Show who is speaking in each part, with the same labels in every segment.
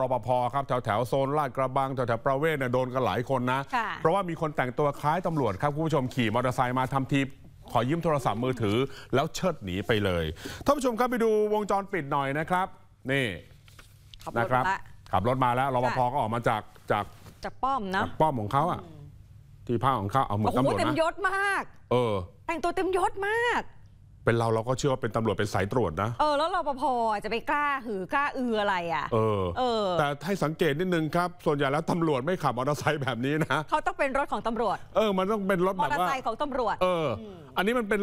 Speaker 1: รปภครับแถวแถวโซนลาดกระบังแถวแถวประเวศเนี่ยโดนกันหลายคนนะเพราะว่ามีคนแต่งตัวคล้ายตำรวจครับคุณผู้ชมขี่มอเตอร์ไซค์มาทำทีขอยืมโทรศัพท์มือถือ แล้วเชิดหนีไปเลยท่านผู้ชมครับไปดูวงจรปิดหน่อยนะครับนี่นะครับ ขับรถมาแล้วรปภก็ออกมาจากจากจากป้อมนะ ป้อมของเขาอ่ะที่ผ้าของเขาเอาเหมือนตำรวจนะเต็มยศมาก เออ
Speaker 2: แต่งตัวเต็มยศมาก
Speaker 1: เป็นเราเราก็เชื่อว่าเป็นตำรวจเป็นสายตรวจนะ
Speaker 2: เออแล้วรปภจะไปกล้าหือกล้าเอืออะไรอ่ะ
Speaker 1: เออเออ แต่ให้สังเกตนิดนึงครับ ส่วนใหญ่แล้วตำรวจไม่ขับมอเตอร์ไซค์แบบนี้นะเ
Speaker 2: ขาต้องเป็นรถของตำรวจ
Speaker 1: เออ มันต้องเป็นรถมอแบบเตอร์ไซค์ของตำรวจ เออ อันนี้มันเป็น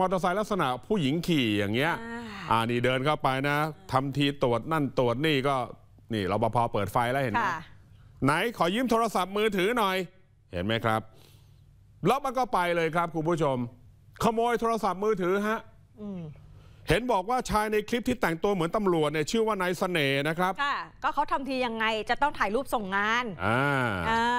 Speaker 1: มอเตอร์ไซค์ลักษณะ ผู้หญิงขี่อย่างเงี้ย อ่านี่เดินเข้าไปนะทำทีตรวจนั่นตรวจนี่ก็ นี่รปภเปิดไฟแล้วเห็นไหมไหนขอยืมโทรศัพท์มือถือหน่อย เห็นไหมครับแล้วมันก็ไปเลยครับคุณผู้ชมขโมยโทรศัพท์มือถือฮะเห็นบอกว่าชายในคลิปที่แต่งตัวเหมือนตำรวจเนี่ยชื่อว่านายเสน่ห์นะครับ
Speaker 2: ค่ะก็เขาทำทียังไงจะต้องถ่ายรูปส่งงานอ่า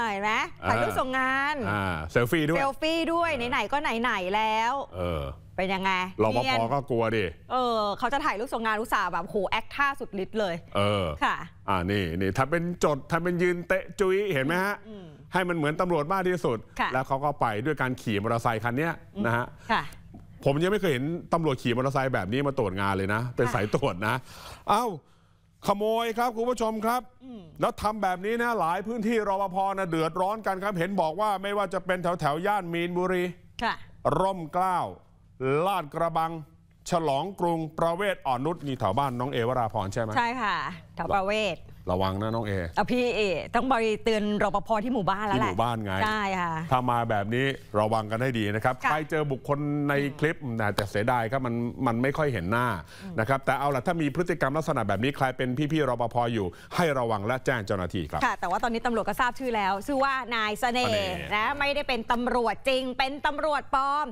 Speaker 2: เห็นไหมถ่ายรูปส่งงานอ่า
Speaker 1: เซลฟี่ด้วยเซล
Speaker 2: ฟี่ด้วยไหนๆก็ไหนๆแล้วเออเป็นยังไงรปภก็กลัวดิเออเขาจะถ่ายรูปส่งงานรูปสาแบบโหแอคท่าสุดฤทธิ์เลย
Speaker 1: เออค่ะอ่านี่นี่ถ้าเป็นจดถ้าเป็นยืนเตะจุ้ยเห็นไหมฮะให้มันเหมือนตำรวจมากที่สุด แล้วเขาก็ไปด้วยการขี่มอเตอร์ไซค์คันนี้นะฮะผมยังไม่เคยเห็นตำรวจขี่มอเตอร์ไซค์แบบนี้มาตรวจงานเลยนะเป็นสายตรวจนะเอ้าขโมยครับ คุณผู้ชมครับแล้วทำแบบนี้นะหลายพื้นที่รปภนะเดือดร้อนกันครับ เห็นบอกว่าไม่ว่าจะเป็นแถวแถวย่านมีนบุรีค่ะร่มเกล้าลาดกระบังฉลองกรุงประเวศอ่อนนุชนี่แถวบ้านน้องเอวราพรใช่ไหมใช
Speaker 2: ่ค่ะแถวประเวศ
Speaker 1: ระวังนะน้องเอ
Speaker 2: เอพี่เอต้องบริเตือนรปภที่หมู่บ้านแล้วที่แหละมู่
Speaker 1: บ้านไงใช่ค่ะถ้ามาแบบนี้ระวังกันให้ดีนะครับใครเจอบุคคลในคลิปนะแต่เสียดายครับมันมันไม่ค่อยเห็นหน้านะครับแต่เอาล่ะถ้ามีพฤติกรรมลักษณะแบบนี้ใครเป็นพี่ๆรปภอยู่ ให้ระวังและแจ้งเจ้าหน้าที่ครับค่ะ
Speaker 2: แต่ว่าตอนนี้ตำรวจก็ทราบชื่อแล้วชื่อว่านายเสน่ห์เสน่ห์นะไม่ได้เป็นตำรวจจริง เป็นตำรวจปลอม